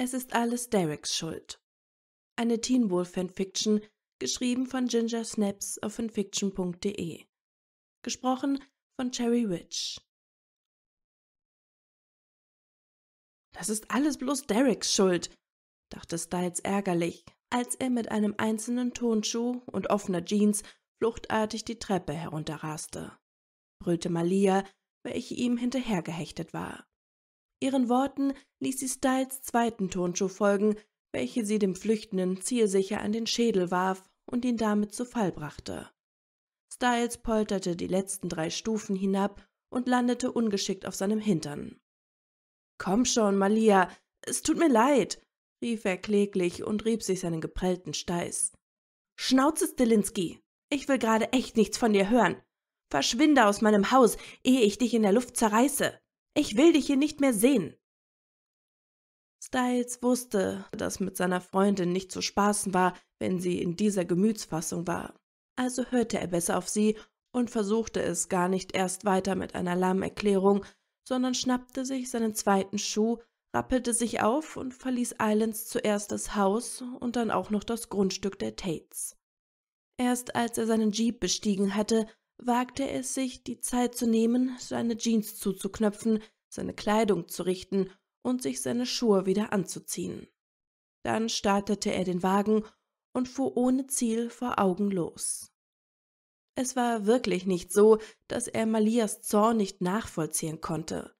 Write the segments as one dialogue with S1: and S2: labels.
S1: Es ist alles Dereks Schuld. Eine Teen Wolf Fanfiction, geschrieben von Ginger Snaps auf fanfiction.de. Gesprochen von Cherry Witch. Das ist alles bloß Dereks Schuld, dachte Styles ärgerlich, als er mit einem einzelnen Tonschuh und offener Jeans fluchtartig die Treppe herunterraste, brüllte Malia, welche ihm hinterhergehechtet war. Ihren Worten ließ sie Styles zweiten Turnschuh folgen, welche sie dem Flüchtenden zielsicher an den Schädel warf und ihn damit zu Fall brachte. Styles polterte die letzten drei Stufen hinab und landete ungeschickt auf seinem Hintern. Komm schon, Malia, es tut mir leid, rief er kläglich und rieb sich seinen geprellten Steiß. Schnauze, Stilinski! Ich will gerade echt nichts von dir hören! Verschwinde aus meinem Haus, ehe ich dich in der Luft zerreiße! Ich will dich hier nicht mehr sehen. Styles wusste, dass mit seiner Freundin nicht zu spaßen war, wenn sie in dieser Gemütsfassung war. Also hörte er besser auf sie und versuchte es gar nicht erst weiter mit einer lahmen sondern schnappte sich seinen zweiten Schuh, rappelte sich auf und verließ Islands zuerst das Haus und dann auch noch das Grundstück der Tates. Erst als er seinen Jeep bestiegen hatte, wagte er es sich, die Zeit zu nehmen, seine Jeans zuzuknöpfen, seine Kleidung zu richten und sich seine Schuhe wieder anzuziehen. Dann startete er den Wagen und fuhr ohne Ziel vor Augen los. Es war wirklich nicht so, dass er Malias Zorn nicht nachvollziehen konnte.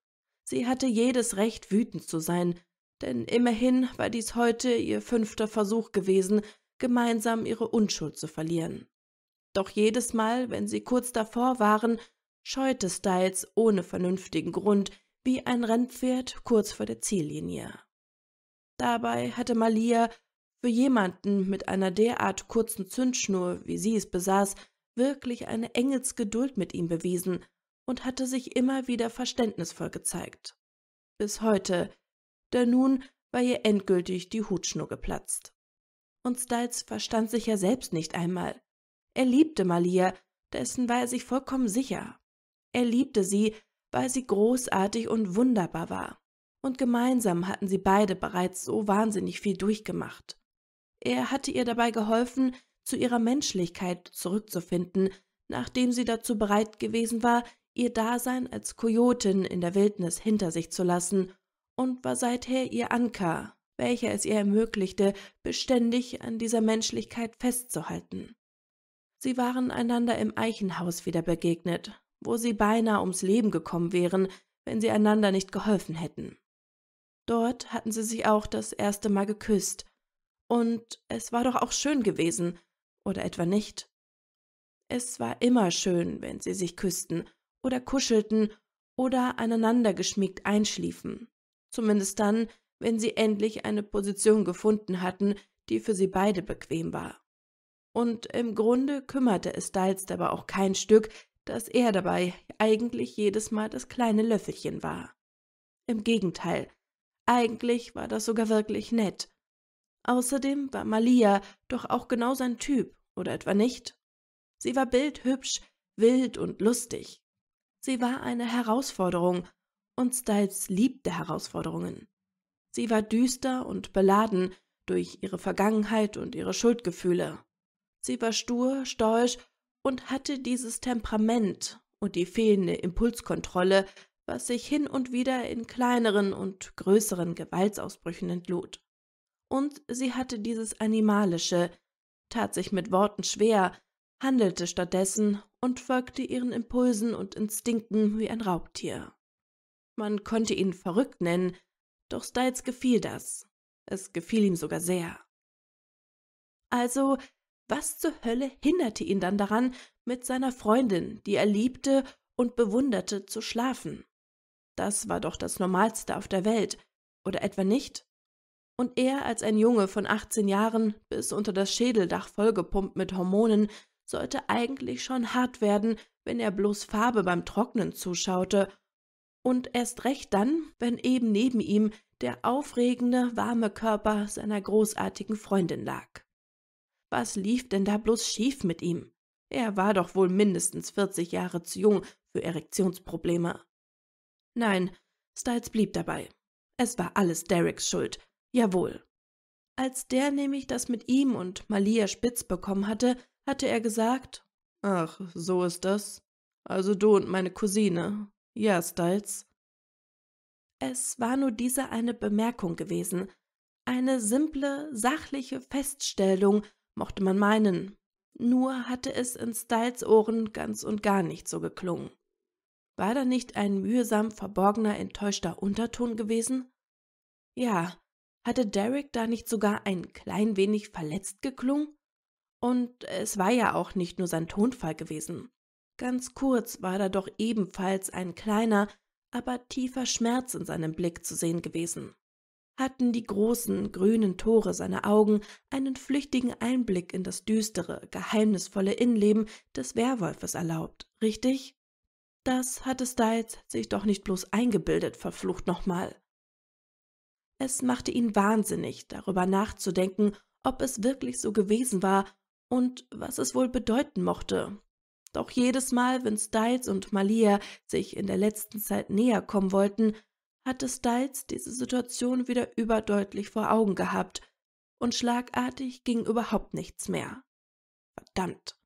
S1: Sie hatte jedes Recht, wütend zu sein, denn immerhin war dies heute ihr fünfter Versuch gewesen, gemeinsam ihre Unschuld zu verlieren. Doch jedes Mal, wenn sie kurz davor waren, scheute Styles ohne vernünftigen Grund wie ein Rennpferd kurz vor der Ziellinie. Dabei hatte Malia für jemanden mit einer derart kurzen Zündschnur, wie sie es besaß, wirklich eine Engelsgeduld mit ihm bewiesen und hatte sich immer wieder verständnisvoll gezeigt. Bis heute, denn nun war ihr endgültig die Hutschnur geplatzt. Und Styles verstand sich ja selbst nicht einmal. Er liebte Malia, dessen war er sich vollkommen sicher. Er liebte sie, weil sie großartig und wunderbar war. Und gemeinsam hatten sie beide bereits so wahnsinnig viel durchgemacht. Er hatte ihr dabei geholfen, zu ihrer Menschlichkeit zurückzufinden, nachdem sie dazu bereit gewesen war, ihr Dasein als Kojotin in der Wildnis hinter sich zu lassen, und war seither ihr Anker, welcher es ihr ermöglichte, beständig an dieser Menschlichkeit festzuhalten. Sie waren einander im Eichenhaus wieder begegnet, wo sie beinahe ums Leben gekommen wären, wenn sie einander nicht geholfen hätten. Dort hatten sie sich auch das erste Mal geküsst, und es war doch auch schön gewesen, oder etwa nicht. Es war immer schön, wenn sie sich küssten oder kuschelten oder aneinander geschmiegt einschliefen, zumindest dann, wenn sie endlich eine Position gefunden hatten, die für sie beide bequem war und im Grunde kümmerte es Dalst aber auch kein Stück, dass er dabei eigentlich jedes Mal das kleine Löffelchen war. Im Gegenteil, eigentlich war das sogar wirklich nett. Außerdem war Malia doch auch genau sein Typ, oder etwa nicht? Sie war bildhübsch, wild und lustig. Sie war eine Herausforderung, und Styles liebte Herausforderungen. Sie war düster und beladen durch ihre Vergangenheit und ihre Schuldgefühle. Sie war stur, stolz und hatte dieses Temperament und die fehlende Impulskontrolle, was sich hin und wieder in kleineren und größeren Gewaltsausbrüchen entlud. Und sie hatte dieses Animalische, tat sich mit Worten schwer, handelte stattdessen und folgte ihren Impulsen und Instinkten wie ein Raubtier. Man konnte ihn verrückt nennen, doch Stiles gefiel das. Es gefiel ihm sogar sehr. Also was zur Hölle hinderte ihn dann daran, mit seiner Freundin, die er liebte und bewunderte, zu schlafen? Das war doch das Normalste auf der Welt, oder etwa nicht? Und er als ein Junge von 18 Jahren, bis unter das Schädeldach vollgepumpt mit Hormonen, sollte eigentlich schon hart werden, wenn er bloß Farbe beim Trocknen zuschaute, und erst recht dann, wenn eben neben ihm der aufregende, warme Körper seiner großartigen Freundin lag. Was lief denn da bloß schief mit ihm? Er war doch wohl mindestens 40 Jahre zu jung für Erektionsprobleme. Nein, Styles blieb dabei. Es war alles Dereks Schuld. Jawohl. Als der nämlich das mit ihm und Malia Spitz bekommen hatte, hatte er gesagt: Ach, so ist das. Also du und meine Cousine. Ja, Styles. Es war nur diese eine Bemerkung gewesen. Eine simple, sachliche Feststellung mochte man meinen. Nur hatte es in Styles Ohren ganz und gar nicht so geklungen. War da nicht ein mühsam verborgener, enttäuschter Unterton gewesen? Ja, hatte Derek da nicht sogar ein klein wenig verletzt geklungen? Und es war ja auch nicht nur sein Tonfall gewesen. Ganz kurz war da doch ebenfalls ein kleiner, aber tiefer Schmerz in seinem Blick zu sehen gewesen hatten die großen, grünen Tore seiner Augen einen flüchtigen Einblick in das düstere, geheimnisvolle Innenleben des Werwolfes erlaubt, richtig? Das hatte Styles sich doch nicht bloß eingebildet, verflucht nochmal. Es machte ihn wahnsinnig, darüber nachzudenken, ob es wirklich so gewesen war und was es wohl bedeuten mochte. Doch jedes Mal, wenn Styles und Malia sich in der letzten Zeit näher kommen wollten, hatte Styles diese Situation wieder überdeutlich vor Augen gehabt und schlagartig ging überhaupt nichts mehr. Verdammt.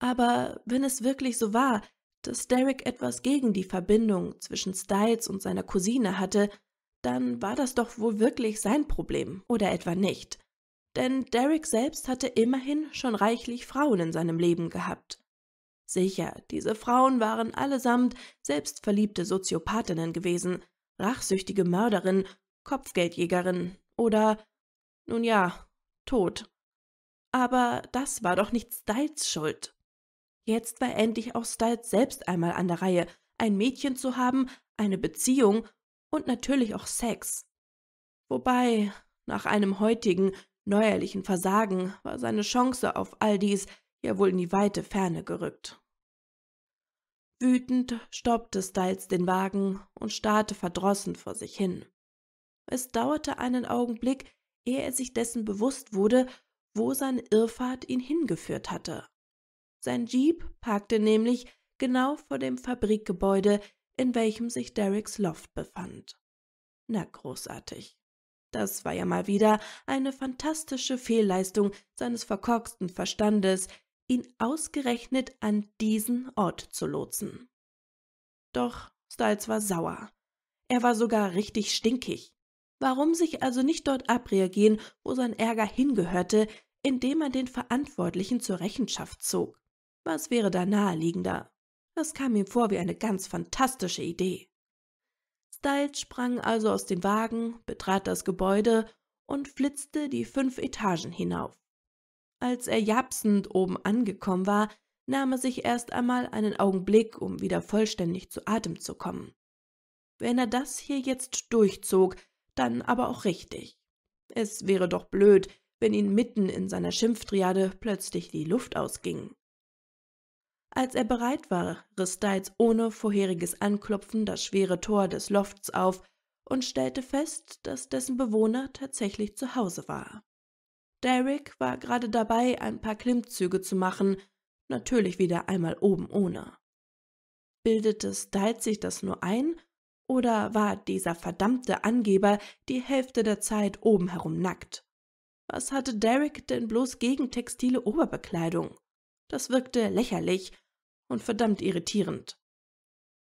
S1: Aber wenn es wirklich so war, dass Derek etwas gegen die Verbindung zwischen Styles und seiner Cousine hatte, dann war das doch wohl wirklich sein Problem oder etwa nicht. Denn Derek selbst hatte immerhin schon reichlich Frauen in seinem Leben gehabt. Sicher, diese Frauen waren allesamt selbstverliebte Soziopathinnen gewesen, rachsüchtige Mörderinnen, Kopfgeldjägerinnen oder, nun ja, tot. Aber das war doch nicht Styles Schuld. Jetzt war endlich auch Styles selbst einmal an der Reihe, ein Mädchen zu haben, eine Beziehung und natürlich auch Sex. Wobei, nach einem heutigen, neuerlichen Versagen war seine Chance auf all dies ja wohl in die weite Ferne gerückt. Wütend stoppte Styles den Wagen und starrte verdrossen vor sich hin. Es dauerte einen Augenblick, ehe er sich dessen bewusst wurde, wo seine Irrfahrt ihn hingeführt hatte. Sein Jeep parkte nämlich genau vor dem Fabrikgebäude, in welchem sich Derricks Loft befand. Na großartig. Das war ja mal wieder eine fantastische Fehlleistung seines verkorksten Verstandes, ihn ausgerechnet an diesen Ort zu lotsen. Doch Styles war sauer. Er war sogar richtig stinkig. Warum sich also nicht dort abreagieren, wo sein Ärger hingehörte, indem man den Verantwortlichen zur Rechenschaft zog? Was wäre da naheliegender? Das kam ihm vor wie eine ganz fantastische Idee. Styles sprang also aus dem Wagen, betrat das Gebäude und flitzte die fünf Etagen hinauf. Als er japsend oben angekommen war, nahm er sich erst einmal einen Augenblick, um wieder vollständig zu Atem zu kommen. Wenn er das hier jetzt durchzog, dann aber auch richtig. Es wäre doch blöd, wenn ihn mitten in seiner Schimpftriade plötzlich die Luft ausging. Als er bereit war, riss Stiles ohne vorheriges Anklopfen das schwere Tor des Lofts auf und stellte fest, dass dessen Bewohner tatsächlich zu Hause war. Derek war gerade dabei, ein paar Klimmzüge zu machen, natürlich wieder einmal oben ohne. Bildete Styles sich das nur ein, oder war dieser verdammte Angeber die Hälfte der Zeit oben herum nackt? Was hatte Derek denn bloß gegen textile Oberbekleidung? Das wirkte lächerlich und verdammt irritierend.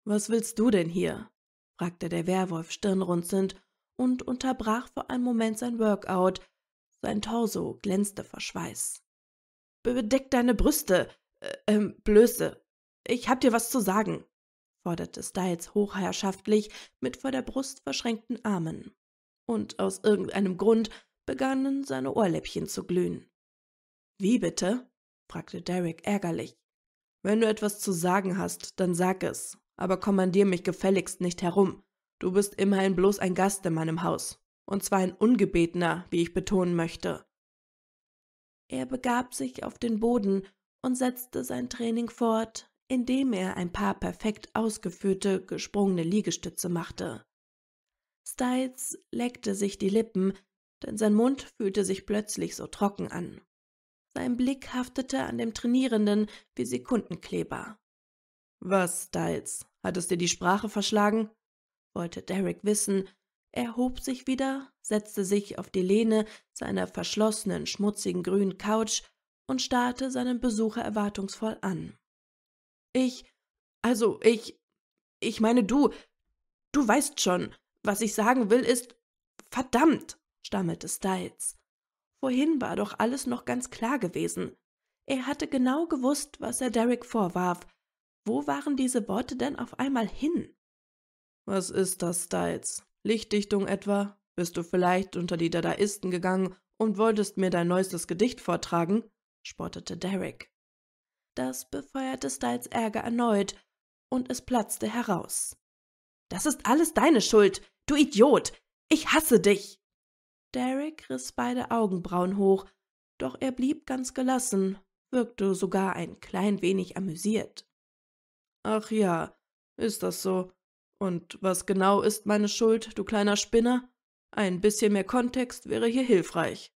S1: Was willst du denn hier? fragte der Werwolf stirnrunzend und unterbrach für einen Moment sein Workout, sein Torso glänzte vor Schweiß. Bedeck deine Brüste, äh, ähm, Blöße. Ich hab dir was zu sagen, forderte Styles hochherrschaftlich mit vor der Brust verschränkten Armen. Und aus irgendeinem Grund begannen seine Ohrläppchen zu glühen. Wie bitte? fragte Derek ärgerlich. Wenn du etwas zu sagen hast, dann sag es, aber kommandier mich gefälligst nicht herum. Du bist immerhin bloß ein Gast in meinem Haus und zwar ein ungebetener, wie ich betonen möchte. Er begab sich auf den Boden und setzte sein Training fort, indem er ein paar perfekt ausgeführte, gesprungene Liegestütze machte. Styles leckte sich die Lippen, denn sein Mund fühlte sich plötzlich so trocken an. Sein Blick haftete an dem Trainierenden wie Sekundenkleber. Was, Styles, hat es dir die Sprache verschlagen? wollte Derek wissen, er hob sich wieder, setzte sich auf die Lehne seiner verschlossenen, schmutzigen grünen Couch und starrte seinen Besucher erwartungsvoll an. Ich, also ich, ich meine du, du weißt schon, was ich sagen will ist, verdammt, stammelte Styles. Vorhin war doch alles noch ganz klar gewesen. Er hatte genau gewusst, was er Derek vorwarf. Wo waren diese Worte denn auf einmal hin? Was ist das, Styles? Lichtdichtung etwa? Bist du vielleicht unter die Dadaisten gegangen und wolltest mir dein neuestes Gedicht vortragen? spottete Derek. Das befeuerte Styles Ärger erneut, und es platzte heraus. Das ist alles deine Schuld, du Idiot! Ich hasse dich! Derek riss beide Augenbrauen hoch, doch er blieb ganz gelassen, wirkte sogar ein klein wenig amüsiert. Ach ja, ist das so? Und was genau ist meine Schuld, du kleiner Spinner? Ein bisschen mehr Kontext wäre hier hilfreich.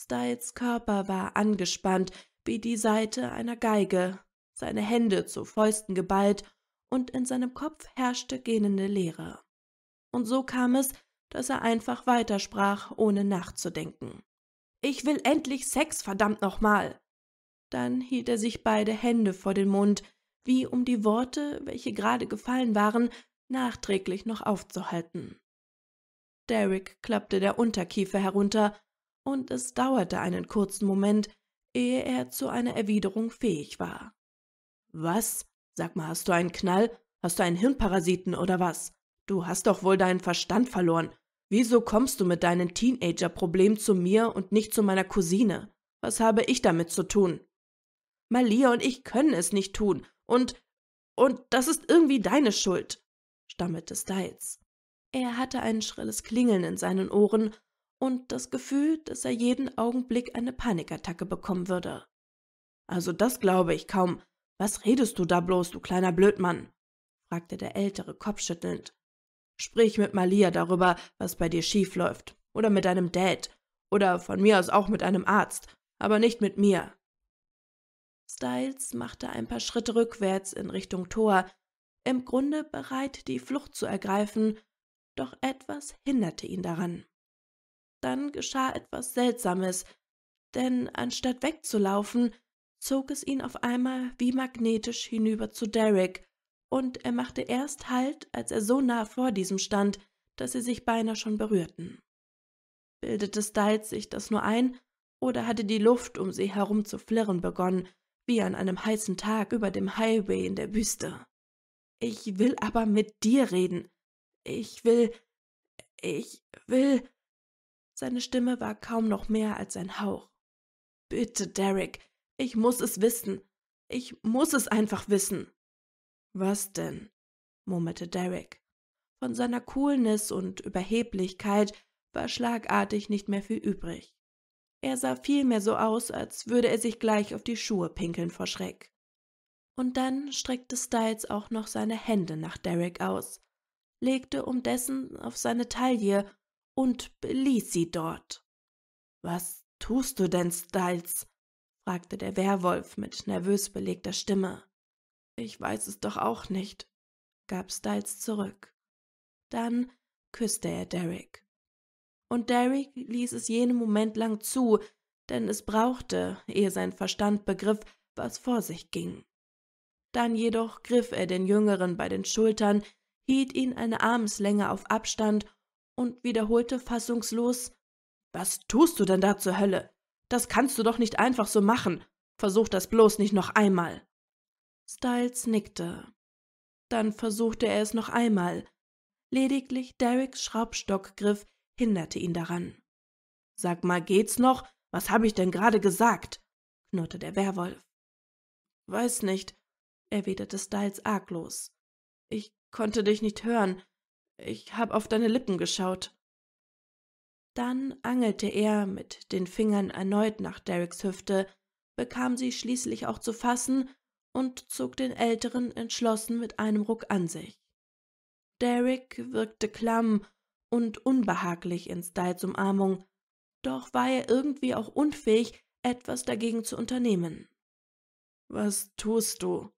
S1: Styles Körper war angespannt wie die Saite einer Geige, seine Hände zu Fäusten geballt und in seinem Kopf herrschte gähnende Leere. Und so kam es, dass er einfach weitersprach, ohne nachzudenken. Ich will endlich Sex, verdammt nochmal! Dann hielt er sich beide Hände vor den Mund, wie um die Worte, welche gerade gefallen waren, nachträglich noch aufzuhalten. Derrick klappte der Unterkiefer herunter, und es dauerte einen kurzen Moment, ehe er zu einer Erwiderung fähig war. Was? Sag mal, hast du einen Knall? Hast du einen Hirnparasiten oder was? Du hast doch wohl deinen Verstand verloren. Wieso kommst du mit deinen Teenager-Problemen zu mir und nicht zu meiner Cousine? Was habe ich damit zu tun? Malia und ich können es nicht tun. Und, und das ist irgendwie deine Schuld, stammelte Styles. Er hatte ein schrilles Klingeln in seinen Ohren und das Gefühl, dass er jeden Augenblick eine Panikattacke bekommen würde. Also das glaube ich kaum. Was redest du da bloß, du kleiner Blödmann? fragte der Ältere kopfschüttelnd. Sprich mit Malia darüber, was bei dir schief läuft, oder mit deinem Dad, oder von mir aus auch mit einem Arzt, aber nicht mit mir. Styles machte ein paar Schritte rückwärts in Richtung Tor, im Grunde bereit, die Flucht zu ergreifen, doch etwas hinderte ihn daran. Dann geschah etwas Seltsames, denn anstatt wegzulaufen, zog es ihn auf einmal wie magnetisch hinüber zu Derek, und er machte erst Halt, als er so nah vor diesem stand, dass sie sich beinahe schon berührten. Bildete Styles sich das nur ein, oder hatte die Luft um sie herum zu flirren begonnen, wie an einem heißen Tag über dem Highway in der Wüste. Ich will aber mit dir reden. Ich will. Ich will. Seine Stimme war kaum noch mehr als ein Hauch. Bitte, Derek, ich muss es wissen. Ich muss es einfach wissen. Was denn? murmelte Derek. Von seiner Coolness und Überheblichkeit war schlagartig nicht mehr viel übrig. Er sah vielmehr so aus, als würde er sich gleich auf die Schuhe pinkeln vor Schreck. Und dann streckte Styles auch noch seine Hände nach Derek aus, legte um dessen auf seine Taille und beließ sie dort. Was tust du denn, Styles? fragte der Werwolf mit nervös belegter Stimme. Ich weiß es doch auch nicht, gab Styles zurück. Dann küsste er Derek und Derrick ließ es jenen Moment lang zu, denn es brauchte, ehe sein Verstand begriff, was vor sich ging. Dann jedoch griff er den Jüngeren bei den Schultern, hielt ihn eine Armslänge auf Abstand und wiederholte fassungslos Was tust du denn da zur Hölle? Das kannst du doch nicht einfach so machen. Versuch das bloß nicht noch einmal. Styles nickte. Dann versuchte er es noch einmal. Lediglich Derricks Schraubstockgriff hinderte ihn daran. Sag mal, geht's noch? Was habe ich denn gerade gesagt? knurrte der Werwolf. Weiß nicht, erwiderte Styles arglos. Ich konnte dich nicht hören. Ich hab auf deine Lippen geschaut. Dann angelte er mit den Fingern erneut nach Dereks Hüfte, bekam sie schließlich auch zu fassen und zog den Älteren entschlossen mit einem Ruck an sich. Derek wirkte klamm und unbehaglich in Styles Umarmung, doch war er irgendwie auch unfähig, etwas dagegen zu unternehmen. Was tust du?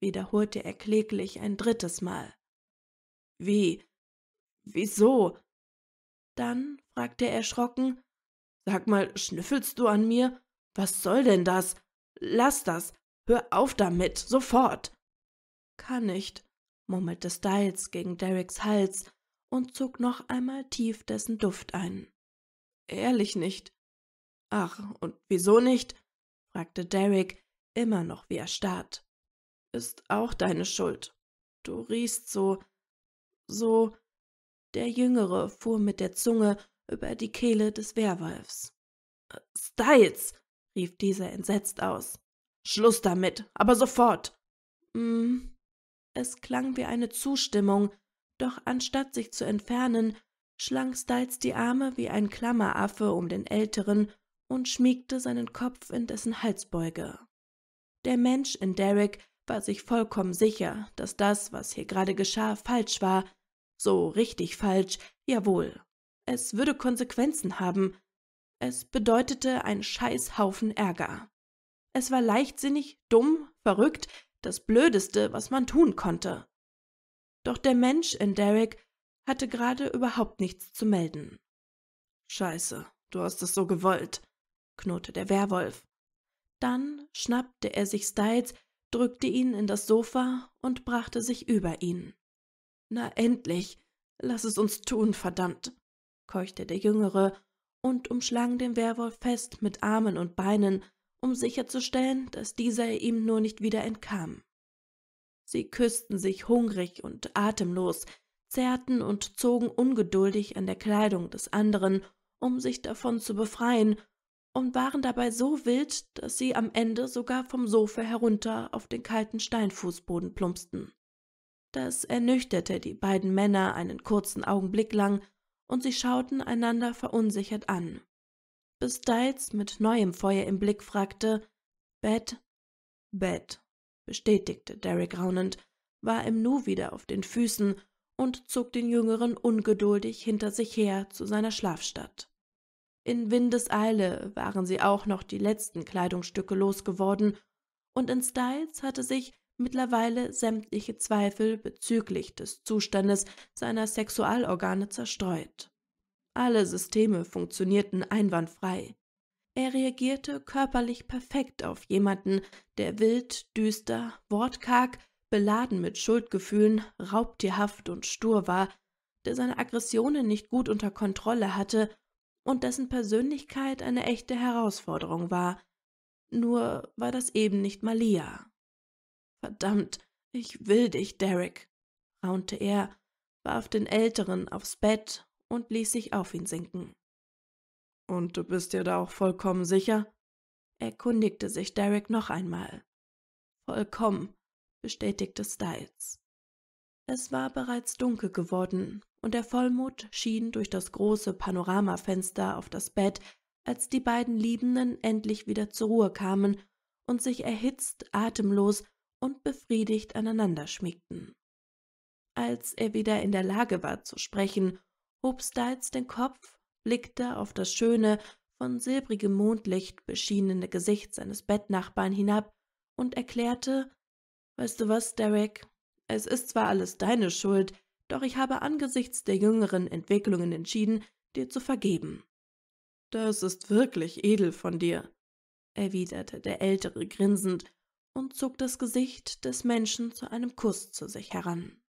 S1: wiederholte er kläglich ein drittes Mal. Wie? Wieso? Dann fragte er erschrocken, Sag mal, schnüffelst du an mir? Was soll denn das? Lass das. Hör auf damit. Sofort. Kann nicht, murmelte Styles gegen Derricks Hals und zog noch einmal tief dessen Duft ein. Ehrlich nicht. Ach, und wieso nicht? fragte Derrick, immer noch wie erstarrt. Ist auch deine Schuld. Du riechst so, so. Der Jüngere fuhr mit der Zunge über die Kehle des Werwolfs. Styles! rief dieser entsetzt aus. Schluss damit, aber sofort! Hm. Es klang wie eine Zustimmung, doch anstatt sich zu entfernen, schlang Styles die Arme wie ein Klammeraffe um den Älteren und schmiegte seinen Kopf in dessen Halsbeuge. Der Mensch in Derek war sich vollkommen sicher, dass das, was hier gerade geschah, falsch war. So richtig falsch, jawohl. Es würde Konsequenzen haben. Es bedeutete einen Scheißhaufen Ärger. Es war leichtsinnig, dumm, verrückt, das Blödeste, was man tun konnte. Doch der Mensch in Derek hatte gerade überhaupt nichts zu melden. Scheiße, du hast es so gewollt, knurrte der Werwolf. Dann schnappte er sich Styles, drückte ihn in das Sofa und brachte sich über ihn. Na endlich, lass es uns tun, verdammt, keuchte der Jüngere und umschlang den Werwolf fest mit Armen und Beinen, um sicherzustellen, dass dieser ihm nur nicht wieder entkam. Sie küssten sich hungrig und atemlos, zerrten und zogen ungeduldig an der Kleidung des anderen, um sich davon zu befreien, und waren dabei so wild, dass sie am Ende sogar vom Sofa herunter auf den kalten Steinfußboden plumpsten. Das ernüchterte die beiden Männer einen kurzen Augenblick lang, und sie schauten einander verunsichert an. Bis Styles mit neuem Feuer im Blick fragte, Bett, Bett bestätigte Derek raunend, war im Nu wieder auf den Füßen und zog den Jüngeren ungeduldig hinter sich her zu seiner Schlafstadt. In Windeseile waren sie auch noch die letzten Kleidungsstücke losgeworden, und in Styles hatte sich mittlerweile sämtliche Zweifel bezüglich des Zustandes seiner Sexualorgane zerstreut. Alle Systeme funktionierten einwandfrei. Er reagierte körperlich perfekt auf jemanden, der wild, düster, wortkarg, beladen mit Schuldgefühlen, raubtierhaft und stur war, der seine Aggressionen nicht gut unter Kontrolle hatte und dessen Persönlichkeit eine echte Herausforderung war. Nur war das eben nicht Malia. Verdammt, ich will dich, Derek, raunte er, warf den Älteren aufs Bett und ließ sich auf ihn sinken. Und du bist dir da auch vollkommen sicher? erkundigte sich Derek noch einmal. Vollkommen, bestätigte Styles. Es war bereits dunkel geworden, und der Vollmond schien durch das große Panoramafenster auf das Bett, als die beiden Liebenden endlich wieder zur Ruhe kamen und sich erhitzt, atemlos und befriedigt aneinander schmiegten. Als er wieder in der Lage war zu sprechen, hob Styles den Kopf blickte auf das schöne, von silbrigem Mondlicht beschienene Gesicht seines Bettnachbarn hinab und erklärte Weißt du was, Derek? Es ist zwar alles deine Schuld, doch ich habe angesichts der jüngeren Entwicklungen entschieden, dir zu vergeben. Das ist wirklich edel von dir, erwiderte der Ältere grinsend und zog das Gesicht des Menschen zu einem Kuss zu sich heran.